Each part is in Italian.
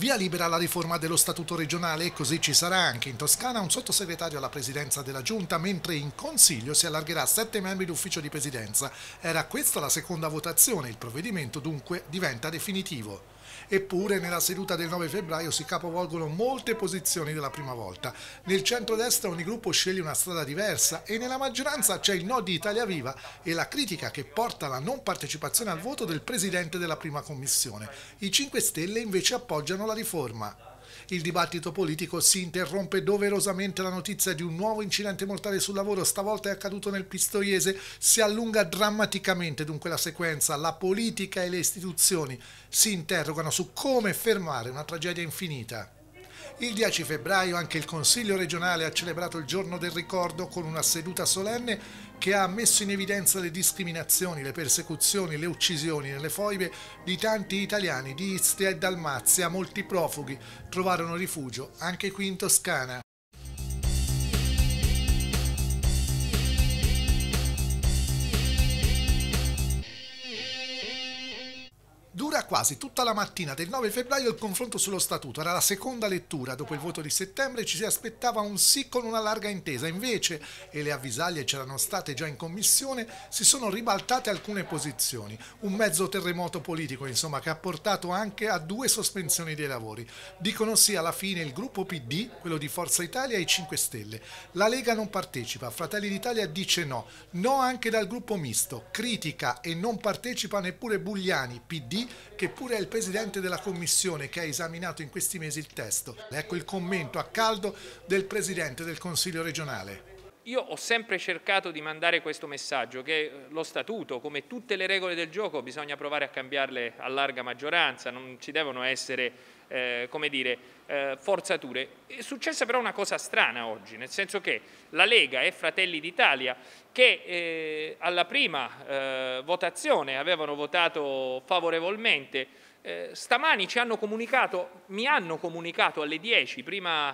Via libera la riforma dello statuto regionale e così ci sarà anche in Toscana un sottosegretario alla presidenza della Giunta, mentre in Consiglio si allargherà a sette membri d'ufficio di presidenza. Era questa la seconda votazione, il provvedimento dunque diventa definitivo. Eppure nella seduta del 9 febbraio si capovolgono molte posizioni della prima volta. Nel centrodestra ogni gruppo sceglie una strada diversa e nella maggioranza c'è il no di Italia Viva e la critica che porta alla non partecipazione al voto del presidente della prima commissione. I 5 Stelle invece appoggiano la riforma. Il dibattito politico si interrompe doverosamente la notizia di un nuovo incidente mortale sul lavoro, stavolta è accaduto nel Pistoiese, si allunga drammaticamente dunque la sequenza, la politica e le istituzioni si interrogano su come fermare una tragedia infinita. Il 10 febbraio anche il Consiglio regionale ha celebrato il giorno del ricordo con una seduta solenne che ha messo in evidenza le discriminazioni, le persecuzioni, le uccisioni nelle foibe di tanti italiani di Istria e Dalmazia, molti profughi trovarono rifugio anche qui in Toscana. quasi tutta la mattina del 9 febbraio il confronto sullo statuto, era la seconda lettura, dopo il voto di settembre ci si aspettava un sì con una larga intesa, invece, e le avvisaglie c'erano state già in commissione, si sono ribaltate alcune posizioni, un mezzo terremoto politico insomma che ha portato anche a due sospensioni dei lavori. Dicono sì alla fine il gruppo PD, quello di Forza Italia e i 5 Stelle. La Lega non partecipa, Fratelli d'Italia dice no, no anche dal gruppo misto, critica e non partecipa neppure Bugliani, PD, che pure è il presidente della commissione che ha esaminato in questi mesi il testo. Ecco il commento a caldo del presidente del Consiglio regionale. Io ho sempre cercato di mandare questo messaggio che eh, lo statuto, come tutte le regole del gioco, bisogna provare a cambiarle a larga maggioranza, non ci devono essere eh, come dire, eh, forzature. È successa però una cosa strana oggi, nel senso che la Lega e Fratelli d'Italia, che eh, alla prima eh, votazione avevano votato favorevolmente, eh, stamani ci hanno comunicato, mi hanno comunicato alle 10, prima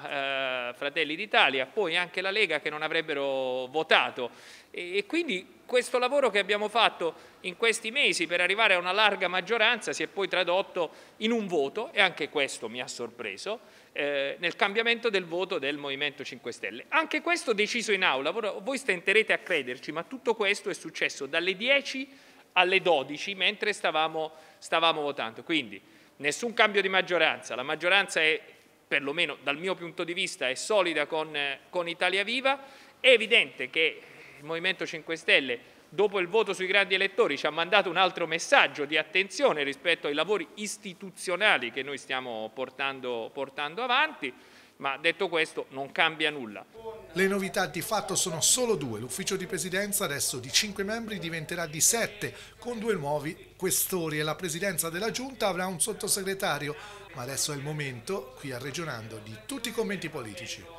eh, Fratelli d'Italia, poi anche la Lega che non avrebbero votato e, e quindi questo lavoro che abbiamo fatto in questi mesi per arrivare a una larga maggioranza si è poi tradotto in un voto, e anche questo mi ha sorpreso, eh, nel cambiamento del voto del Movimento 5 Stelle. Anche questo deciso in aula, voi stenterete a crederci, ma tutto questo è successo dalle 10 alle 12 mentre stavamo, stavamo votando. Quindi nessun cambio di maggioranza, la maggioranza è perlomeno dal mio punto di vista è solida con, eh, con Italia Viva, è evidente che Movimento 5 Stelle, dopo il voto sui grandi elettori, ci ha mandato un altro messaggio di attenzione rispetto ai lavori istituzionali che noi stiamo portando, portando avanti ma detto questo non cambia nulla. Le novità di fatto sono solo due, l'ufficio di presidenza adesso di cinque membri diventerà di sette con due nuovi questori e la presidenza della giunta avrà un sottosegretario, ma adesso è il momento, qui a Regionando, di tutti i commenti politici.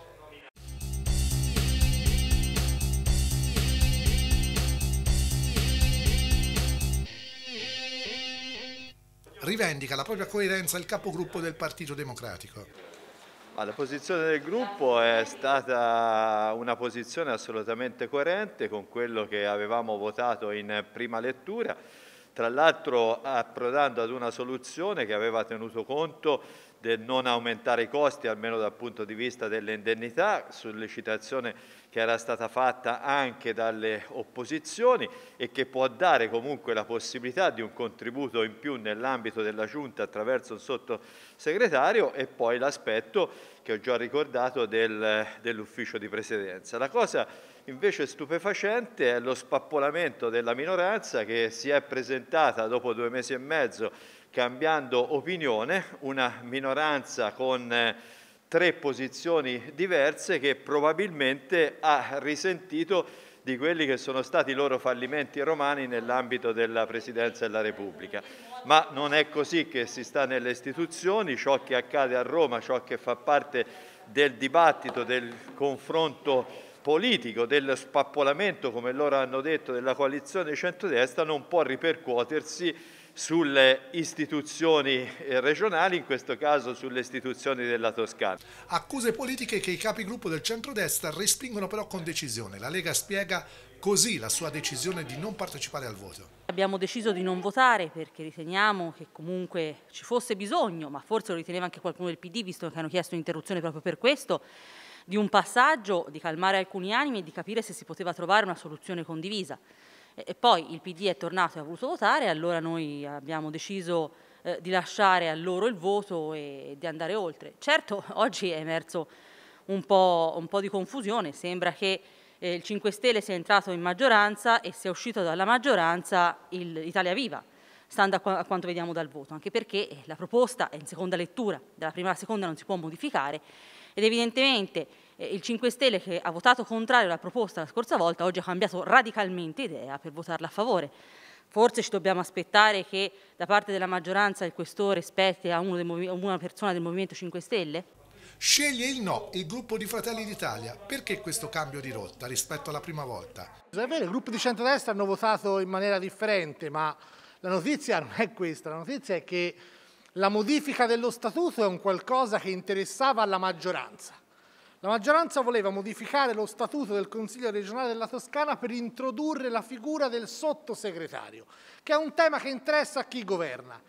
rivendica la propria coerenza il capogruppo del Partito Democratico. La posizione del gruppo è stata una posizione assolutamente coerente con quello che avevamo votato in prima lettura, tra l'altro approdando ad una soluzione che aveva tenuto conto del non aumentare i costi, almeno dal punto di vista delle indennità, sollecitazione che era stata fatta anche dalle opposizioni e che può dare comunque la possibilità di un contributo in più nell'ambito della Giunta attraverso un sottosegretario e poi l'aspetto che ho già ricordato del, dell'ufficio di presidenza. La cosa invece stupefacente è lo spappolamento della minoranza che si è presentata dopo due mesi e mezzo cambiando opinione, una minoranza con eh, tre posizioni diverse che probabilmente ha risentito di quelli che sono stati i loro fallimenti romani nell'ambito della Presidenza della Repubblica. Ma non è così che si sta nelle istituzioni, ciò che accade a Roma, ciò che fa parte del dibattito, del confronto politico, del spappolamento, come loro hanno detto, della coalizione centrodestra non può ripercuotersi sulle istituzioni eh, regionali, in questo caso sulle istituzioni della Toscana. Accuse politiche che i capigruppo del centrodestra respingono però con decisione. La Lega spiega così la sua decisione di non partecipare al voto. Abbiamo deciso di non votare perché riteniamo che comunque ci fosse bisogno, ma forse lo riteneva anche qualcuno del PD, visto che hanno chiesto un'interruzione proprio per questo, di un passaggio, di calmare alcuni animi e di capire se si poteva trovare una soluzione condivisa. E poi il PD è tornato e ha voluto votare, allora noi abbiamo deciso eh, di lasciare a loro il voto e di andare oltre. Certo, oggi è emerso un po', un po di confusione, sembra che eh, il 5 Stelle sia entrato in maggioranza e sia uscito dalla maggioranza il, Italia Viva, stando a, qua, a, quanto vediamo dal voto, anche perché eh, la proposta è in seconda lettura, dalla prima alla seconda non si può modificare ed evidentemente il 5 Stelle che ha votato contrario alla proposta la scorsa volta oggi ha cambiato radicalmente idea per votarla a favore. Forse ci dobbiamo aspettare che da parte della maggioranza il questore spetti a, a una persona del Movimento 5 Stelle? Sceglie il no il gruppo di Fratelli d'Italia. Perché questo cambio di rotta rispetto alla prima volta? È vero, i gruppi di centrodestra hanno votato in maniera differente, ma la notizia non è questa. La notizia è che la modifica dello statuto è un qualcosa che interessava alla maggioranza. La maggioranza voleva modificare lo statuto del Consiglio regionale della Toscana per introdurre la figura del sottosegretario, che è un tema che interessa a chi governa.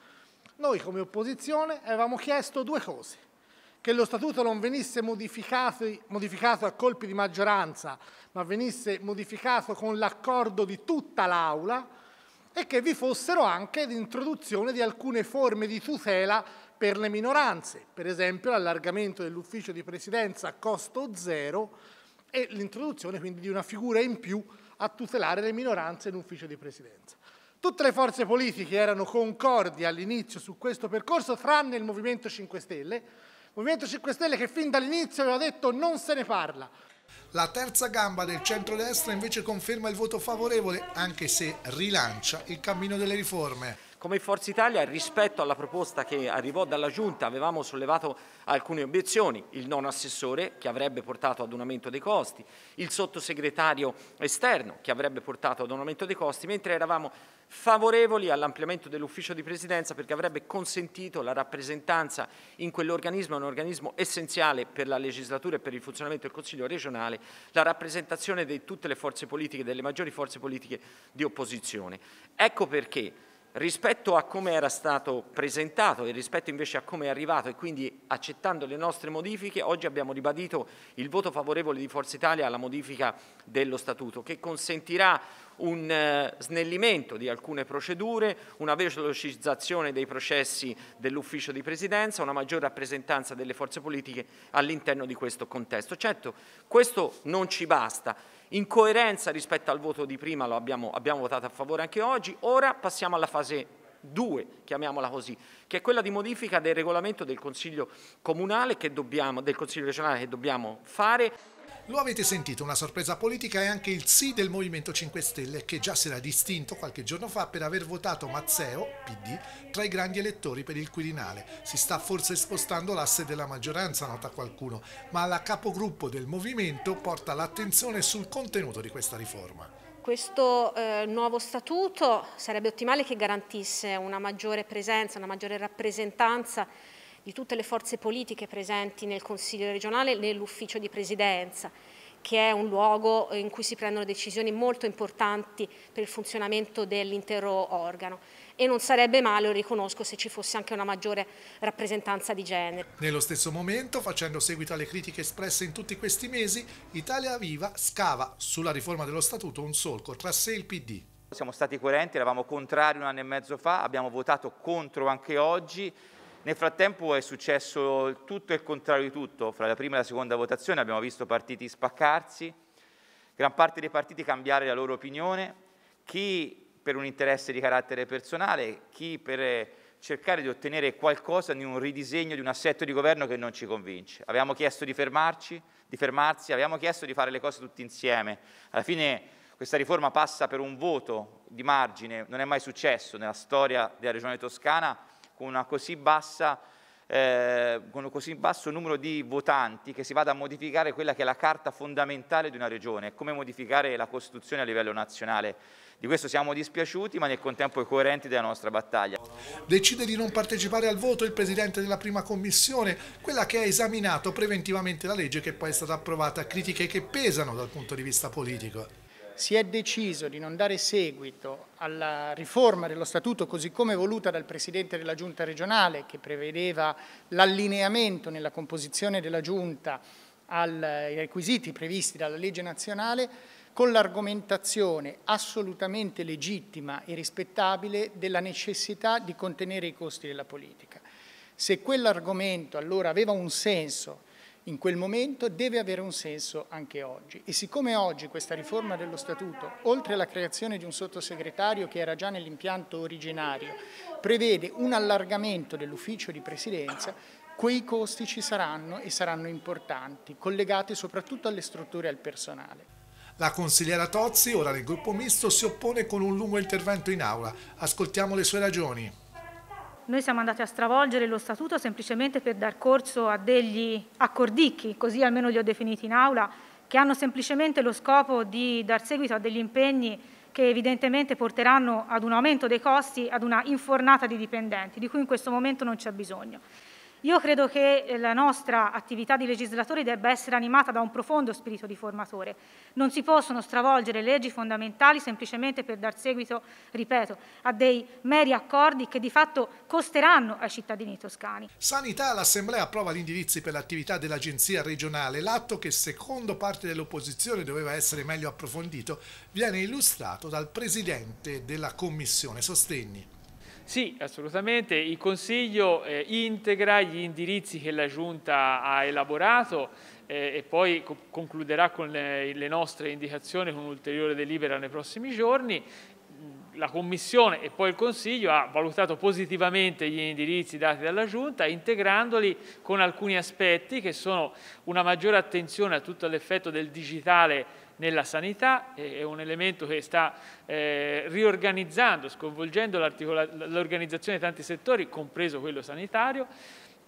Noi come opposizione avevamo chiesto due cose, che lo statuto non venisse modificato, modificato a colpi di maggioranza, ma venisse modificato con l'accordo di tutta l'Aula, e che vi fossero anche l'introduzione di alcune forme di tutela per le minoranze, per esempio l'allargamento dell'ufficio di presidenza a costo zero e l'introduzione quindi di una figura in più a tutelare le minoranze in ufficio di presidenza. Tutte le forze politiche erano concordi all'inizio su questo percorso, tranne il Movimento 5 Stelle, Movimento 5 Stelle che fin dall'inizio aveva detto non se ne parla, la terza gamba del centrodestra invece conferma il voto favorevole, anche se rilancia il cammino delle riforme. Come Forza Italia rispetto alla proposta che arrivò dalla Giunta avevamo sollevato alcune obiezioni, il non assessore che avrebbe portato ad un aumento dei costi, il sottosegretario esterno che avrebbe portato ad un aumento dei costi, mentre eravamo favorevoli all'ampliamento dell'ufficio di presidenza perché avrebbe consentito la rappresentanza in quell'organismo, un organismo essenziale per la legislatura e per il funzionamento del Consiglio regionale, la rappresentazione di tutte le forze politiche, delle maggiori forze politiche di opposizione. Ecco perché rispetto a come era stato presentato e rispetto invece a come è arrivato e quindi accettando le nostre modifiche, oggi abbiamo ribadito il voto favorevole di Forza Italia alla modifica dello Statuto che consentirà un eh, snellimento di alcune procedure, una velocizzazione dei processi dell'ufficio di presidenza, una maggior rappresentanza delle forze politiche all'interno di questo contesto. Certo, questo non ci basta in coerenza rispetto al voto di prima, lo abbiamo, abbiamo votato a favore anche oggi, ora passiamo alla fase 2, chiamiamola così, che è quella di modifica del regolamento del Consiglio, comunale dobbiamo, del Consiglio regionale che dobbiamo fare. Lo avete sentito, una sorpresa politica è anche il sì del Movimento 5 Stelle che già si era distinto qualche giorno fa per aver votato Mazzeo, PD, tra i grandi elettori per il Quirinale. Si sta forse spostando l'asse della maggioranza, nota qualcuno, ma la capogruppo del Movimento porta l'attenzione sul contenuto di questa riforma questo eh, nuovo statuto sarebbe ottimale che garantisse una maggiore presenza, una maggiore rappresentanza di tutte le forze politiche presenti nel Consiglio regionale e nell'ufficio di presidenza che è un luogo in cui si prendono decisioni molto importanti per il funzionamento dell'intero organo e non sarebbe male, lo riconosco, se ci fosse anche una maggiore rappresentanza di genere. Nello stesso momento, facendo seguito alle critiche espresse in tutti questi mesi, Italia Viva scava sulla riforma dello Statuto un solco tra sé e il PD. Siamo stati coerenti, eravamo contrari un anno e mezzo fa, abbiamo votato contro anche oggi nel frattempo è successo tutto e il contrario di tutto, fra la prima e la seconda votazione abbiamo visto partiti spaccarsi, gran parte dei partiti cambiare la loro opinione, chi per un interesse di carattere personale, chi per cercare di ottenere qualcosa di un ridisegno di un assetto di governo che non ci convince. Abbiamo chiesto di fermarci, di fermarsi, abbiamo chiesto di fare le cose tutti insieme. Alla fine questa riforma passa per un voto di margine, non è mai successo nella storia della Regione Toscana con, bassa, eh, con un così basso numero di votanti che si vada a modificare quella che è la carta fondamentale di una regione, come modificare la Costituzione a livello nazionale. Di questo siamo dispiaciuti, ma nel contempo coerenti della nostra battaglia. Decide di non partecipare al voto il presidente della prima commissione, quella che ha esaminato preventivamente la legge che poi è stata approvata, critiche che pesano dal punto di vista politico si è deciso di non dare seguito alla riforma dello Statuto così come voluta dal Presidente della Giunta regionale che prevedeva l'allineamento nella composizione della Giunta ai eh, requisiti previsti dalla legge nazionale con l'argomentazione assolutamente legittima e rispettabile della necessità di contenere i costi della politica. Se quell'argomento allora aveva un senso in quel momento deve avere un senso anche oggi. E siccome oggi questa riforma dello Statuto, oltre alla creazione di un sottosegretario che era già nell'impianto originario, prevede un allargamento dell'ufficio di presidenza, quei costi ci saranno e saranno importanti, collegati soprattutto alle strutture e al personale. La consigliera Tozzi, ora del gruppo misto, si oppone con un lungo intervento in aula. Ascoltiamo le sue ragioni noi siamo andati a stravolgere lo statuto semplicemente per dar corso a degli accordicchi, così almeno li ho definiti in aula, che hanno semplicemente lo scopo di dar seguito a degli impegni che evidentemente porteranno ad un aumento dei costi, ad una infornata di dipendenti, di cui in questo momento non c'è bisogno. Io credo che eh, la nostra attività di legislatori debba essere animata da un profondo spirito di formatore. Non si possono stravolgere leggi fondamentali semplicemente per dar seguito, ripeto, a dei meri accordi che di fatto costeranno ai cittadini toscani. Sanità, l'Assemblea approva gli indirizzi per l'attività dell'Agenzia regionale. L'atto che secondo parte dell'opposizione doveva essere meglio approfondito viene illustrato dal Presidente della Commissione Sostegni. Sì, assolutamente. Il Consiglio eh, integra gli indirizzi che la Giunta ha elaborato eh, e poi co concluderà con le, le nostre indicazioni con un'ulteriore delibera nei prossimi giorni la Commissione e poi il Consiglio ha valutato positivamente gli indirizzi dati dalla Giunta, integrandoli con alcuni aspetti che sono una maggiore attenzione a tutto l'effetto del digitale nella sanità, è un elemento che sta eh, riorganizzando, sconvolgendo l'organizzazione di tanti settori, compreso quello sanitario.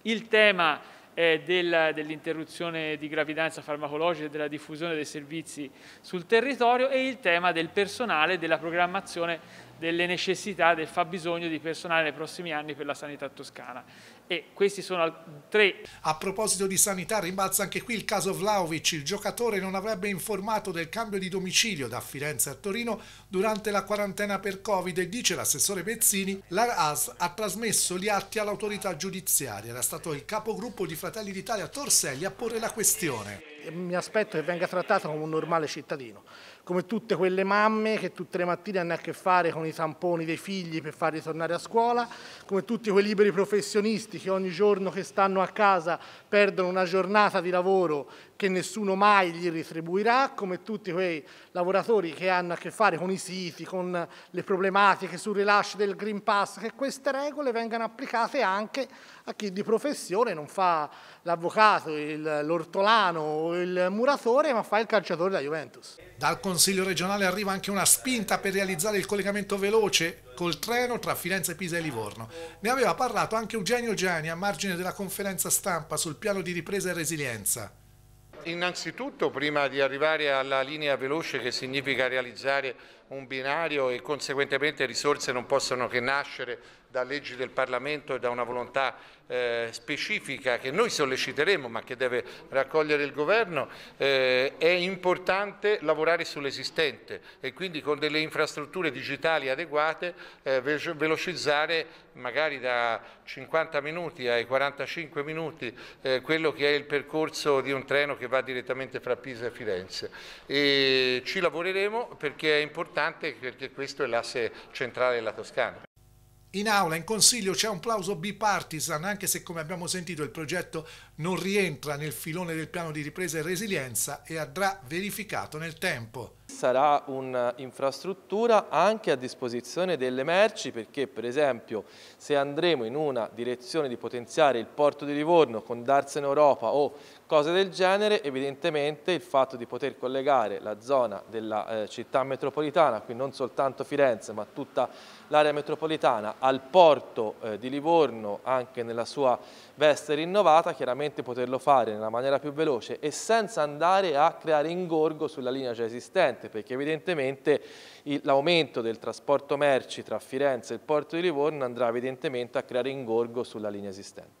Il tema eh, del, dell'interruzione di gravidanza farmacologica e della diffusione dei servizi sul territorio e il tema del personale e della programmazione delle necessità, del fabbisogno di personale nei prossimi anni per la sanità toscana. E questi sono tre. A proposito di sanità, rimbalza anche qui il caso Vlaovic. Il giocatore non avrebbe informato del cambio di domicilio da Firenze a Torino durante la quarantena per Covid e dice l'assessore Pezzini, l'ARAS ha trasmesso gli atti all'autorità giudiziaria. Era stato il capogruppo di Fratelli d'Italia Torselli a porre la questione. Mi aspetto che venga trattato come un normale cittadino come tutte quelle mamme che tutte le mattine hanno a che fare con i tamponi dei figli per farli tornare a scuola, come tutti quei liberi professionisti che ogni giorno che stanno a casa perdono una giornata di lavoro che nessuno mai gli retribuirà, come tutti quei lavoratori che hanno a che fare con i siti, con le problematiche sul rilascio del Green Pass, che queste regole vengano applicate anche a chi di professione non fa l'avvocato, l'ortolano o il muratore, ma fa il calciatore da Juventus. Dal Consiglio regionale arriva anche una spinta per realizzare il collegamento veloce col treno tra Firenze, Pisa e Livorno. Ne aveva parlato anche Eugenio Giani a margine della conferenza stampa sul piano di ripresa e resilienza innanzitutto, prima di arrivare alla linea veloce che significa realizzare un binario e conseguentemente risorse non possono che nascere da leggi del Parlamento e da una volontà eh, specifica che noi solleciteremo ma che deve raccogliere il Governo, eh, è importante lavorare sull'esistente e quindi con delle infrastrutture digitali adeguate eh, velocizzare magari da 50 minuti ai 45 minuti eh, quello che è il percorso di un treno che va direttamente fra Pisa e Firenze. E ci lavoreremo perché è importante perché questo è l'asse centrale della Toscana in aula, in consiglio c'è un plauso bipartisan, anche se come abbiamo sentito il progetto non rientra nel filone del piano di ripresa e resilienza e andrà verificato nel tempo. Sarà un'infrastruttura anche a disposizione delle merci perché per esempio se andremo in una direzione di potenziare il porto di Livorno con Darsen Europa o cose del genere evidentemente il fatto di poter collegare la zona della eh, città metropolitana, quindi non soltanto Firenze ma tutta l'area metropolitana al porto eh, di Livorno anche nella sua veste rinnovata, chiaramente poterlo fare nella maniera più veloce e senza andare a creare ingorgo sulla linea già esistente presente perché evidentemente l'aumento del trasporto merci tra Firenze e il porto di Livorno andrà evidentemente a creare ingorgo sulla linea esistente.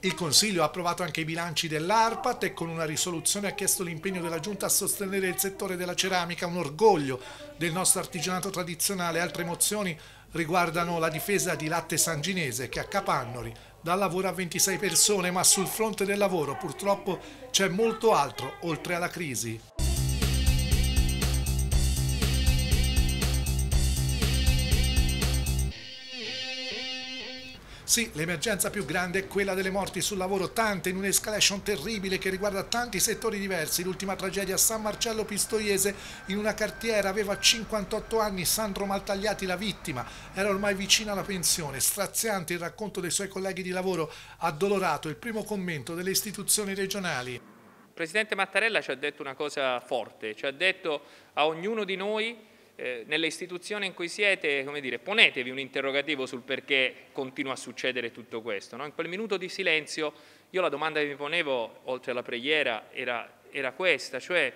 Il Consiglio ha approvato anche i bilanci dell'ARPAT e con una risoluzione ha chiesto l'impegno della Giunta a sostenere il settore della ceramica, un orgoglio del nostro artigianato tradizionale. Altre mozioni riguardano la difesa di Latte Sanginese che a Capannori dà lavoro a 26 persone, ma sul fronte del lavoro purtroppo c'è molto altro oltre alla crisi. Sì, l'emergenza più grande è quella delle morti sul lavoro, tante in un'escalation terribile che riguarda tanti settori diversi. L'ultima tragedia a San Marcello Pistoiese, in una cartiera, aveva 58 anni, Sandro Maltagliati la vittima, era ormai vicina alla pensione. Straziante il racconto dei suoi colleghi di lavoro, addolorato il primo commento delle istituzioni regionali. Il Presidente Mattarella ci ha detto una cosa forte, ci ha detto a ognuno di noi eh, nelle istituzioni in cui siete, come dire, ponetevi un interrogativo sul perché continua a succedere tutto questo. No? In quel minuto di silenzio io la domanda che mi ponevo, oltre alla preghiera, era, era questa, cioè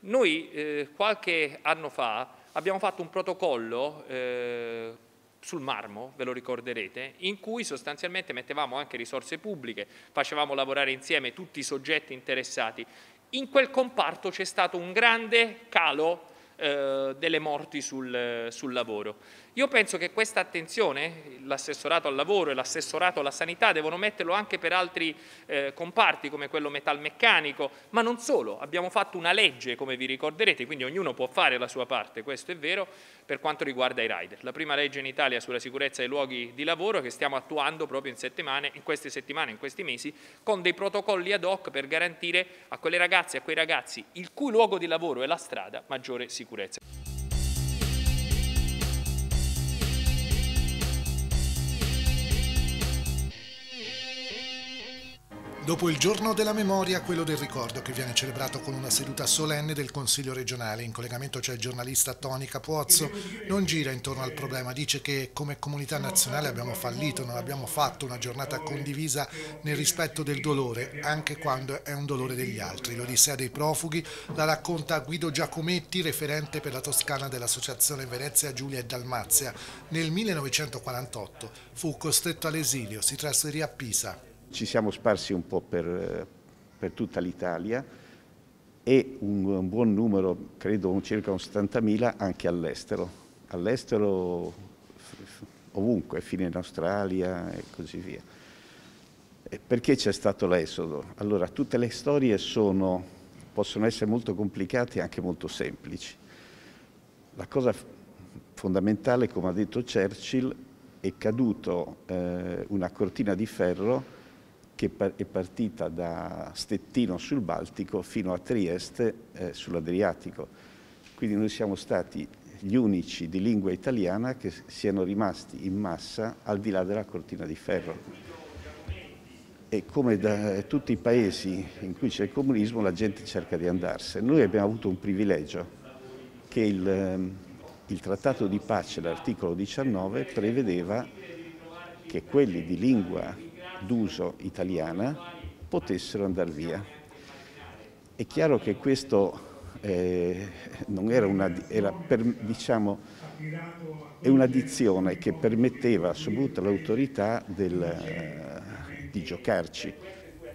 noi eh, qualche anno fa abbiamo fatto un protocollo eh, sul marmo, ve lo ricorderete, in cui sostanzialmente mettevamo anche risorse pubbliche, facevamo lavorare insieme tutti i soggetti interessati. In quel comparto c'è stato un grande calo eh, delle morti sul, sul lavoro. Io penso che questa attenzione, l'assessorato al lavoro e l'assessorato alla sanità, devono metterlo anche per altri eh, comparti come quello metalmeccanico, ma non solo. Abbiamo fatto una legge, come vi ricorderete, quindi ognuno può fare la sua parte, questo è vero, per quanto riguarda i rider. La prima legge in Italia sulla sicurezza dei luoghi di lavoro che stiamo attuando proprio in, settimane, in queste settimane, in questi mesi, con dei protocolli ad hoc per garantire a quelle ragazze e a quei ragazzi il cui luogo di lavoro è la strada maggiore sicurezza. Dopo il giorno della memoria, quello del ricordo che viene celebrato con una seduta solenne del Consiglio regionale, in collegamento c'è il giornalista Toni Capuozzo, non gira intorno al problema, dice che come comunità nazionale abbiamo fallito, non abbiamo fatto una giornata condivisa nel rispetto del dolore, anche quando è un dolore degli altri. L'Odissea dei profughi la racconta Guido Giacometti, referente per la Toscana dell'Associazione Venezia, Giulia e Dalmazia. Nel 1948 fu costretto all'esilio, si trasferì a Pisa ci siamo sparsi un po' per, eh, per tutta l'Italia e un, un, buon numero, credo circa un 70.000, anche all'estero. All'estero ovunque, fino in Australia e così via. E perché c'è stato l'esodo? Allora, tutte le storie sono, possono essere molto complicate e anche molto semplici. La cosa fondamentale, come ha detto Churchill, è caduto eh, una cortina di ferro che è partita da Stettino sul Baltico fino a Trieste eh, sull'Adriatico. Quindi noi siamo stati gli unici di lingua italiana che siano rimasti in massa al di là della cortina di ferro. E come da tutti i paesi in cui c'è il comunismo la gente cerca di andarsene. Noi abbiamo avuto un privilegio che il, il trattato di pace, l'articolo 19, prevedeva che quelli di lingua d'uso italiana potessero andare via. È chiaro che questo eh, era una, era per, diciamo, è un'addizione che permetteva assoluta l'autorità eh, di giocarci.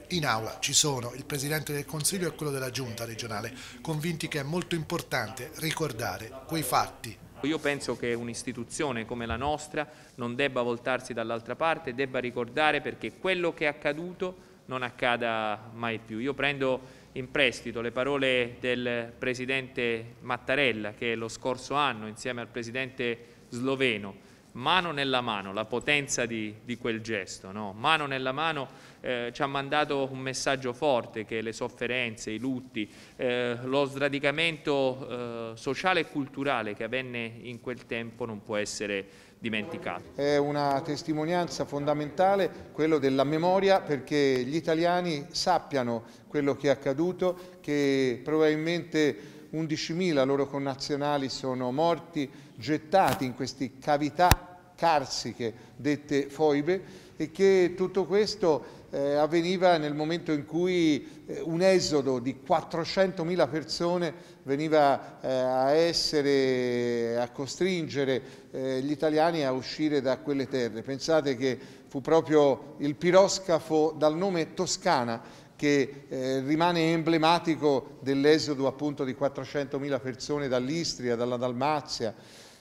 In aula ci sono il Presidente del Consiglio e quello della Giunta regionale, convinti che è molto importante ricordare quei fatti io penso che un'istituzione come la nostra non debba voltarsi dall'altra parte, debba ricordare perché quello che è accaduto non accada mai più. Io prendo in prestito le parole del Presidente Mattarella che lo scorso anno insieme al Presidente sloveno mano nella mano, la potenza di, di quel gesto, no? mano nella mano eh, ci ha mandato un messaggio forte che le sofferenze, i lutti, eh, lo sradicamento eh, sociale e culturale che avvenne in quel tempo non può essere dimenticato. È una testimonianza fondamentale, quello della memoria, perché gli italiani sappiano quello che è accaduto, che probabilmente 11.000 loro connazionali sono morti gettati in queste cavità carsiche dette foibe e che tutto questo eh, avveniva nel momento in cui eh, un esodo di 400.000 persone veniva eh, a essere, a costringere eh, gli italiani a uscire da quelle terre. Pensate che fu proprio il piroscafo dal nome Toscana che eh, rimane emblematico dell'esodo appunto di 400.000 persone dall'Istria, dalla Dalmazia.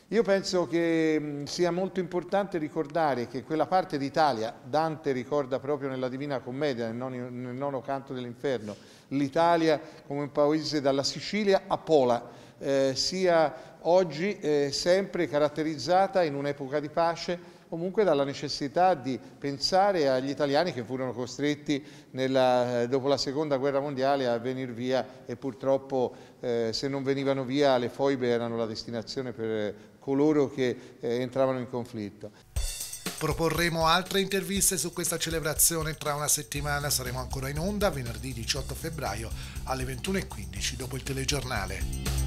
Io penso che mh, mm, sia molto importante ricordare che quella parte d'Italia, Dante ricorda proprio nella Divina Commedia, nel nono, nel nono canto dell'inferno, l'Italia come un paese dalla Sicilia a Pola, eh, sia oggi eh, sempre caratterizzata in un'epoca di pace comunque dalla necessità di pensare agli italiani che furono costretti nella, eh, dopo la seconda guerra mondiale a venire via e purtroppo eh, se non venivano via le foibe erano la destinazione per coloro che eh, entravano in conflitto. Proporremo altre interviste su questa celebrazione tra una settimana, saremo ancora in onda venerdì 18 febbraio alle 21.15 dopo il telegiornale.